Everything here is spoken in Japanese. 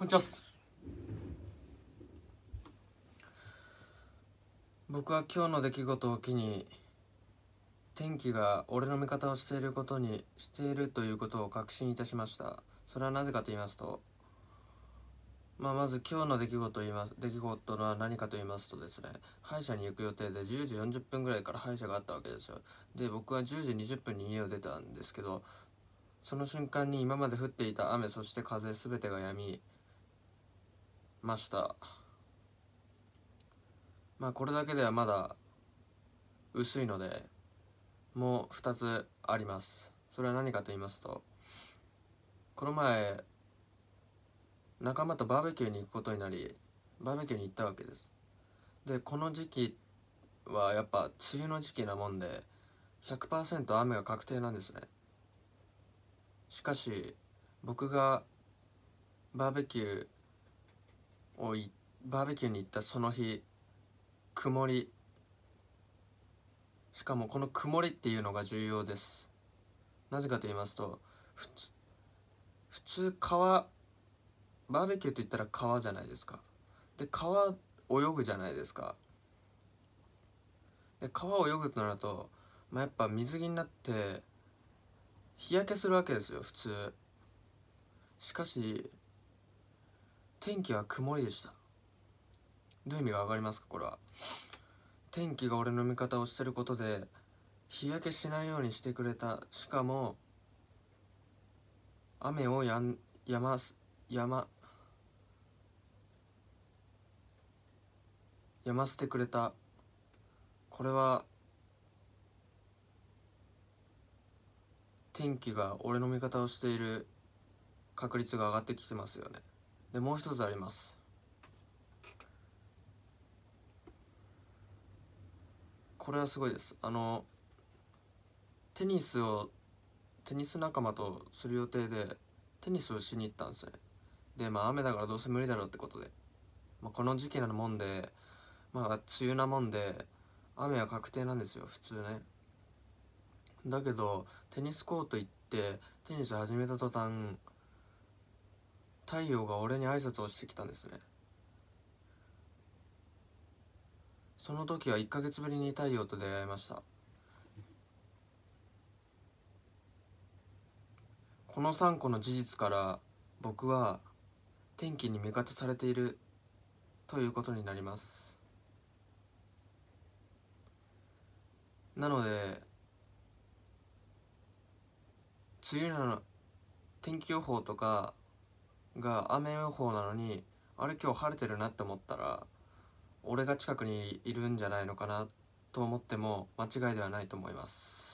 こんにちは僕は今日の出来事を機に天気が俺の味方をしていることにしているということを確信いたしましたそれはなぜかと言いますと、まあ、まず今日の出来事を言います出来事は何かと言いますとですね歯医者に行く予定で10時40分ぐらいから歯医者があったわけですよで僕は10時20分に家を出たんですけどその瞬間に今まで降っていた雨そして風全てが止みましたまあこれだけではまだ薄いのでもう2つありますそれは何かと言いますとこの前仲間とバーベキューに行くことになりバーベキューに行ったわけですでこの時期はやっぱ梅雨の時期なもんで100%雨が確定なんですねしかし僕がバーベキューいバーベキューに行ったその日曇りしかもこの曇りっていうのが重要ですなぜかと言いますと普通普通川バーベキューといったら川じゃないですかで川泳ぐじゃないですかで川を泳ぐとなると、まあ、やっぱ水着になって日焼けするわけですよ普通しかし天気は曇りでしたどういう意味が分かりますかこれは天気が俺の味方をしてることで日焼けしないようにしてくれたしかも雨をやんやますやまやませてくれたこれは天気が俺の味方をしている確率が上がってきてますよねでもう一つありますこれはすごいですあのテニスをテニス仲間とする予定でテニスをしに行ったんですねでまあ雨だからどうせ無理だろうってことで、まあ、この時期なもんでまあ梅雨なもんで雨は確定なんですよ普通ねだけどテニスコート行ってテニス始めた途端太陽が俺に挨拶をしてきたんですねその時は1ヶ月ぶりに太陽と出会いましたこの3個の事実から僕は天気に味方されているということになりますなので梅雨の天気予報とかが雨予報なのにあれ今日晴れてるなって思ったら俺が近くにいるんじゃないのかなと思っても間違いではないと思います。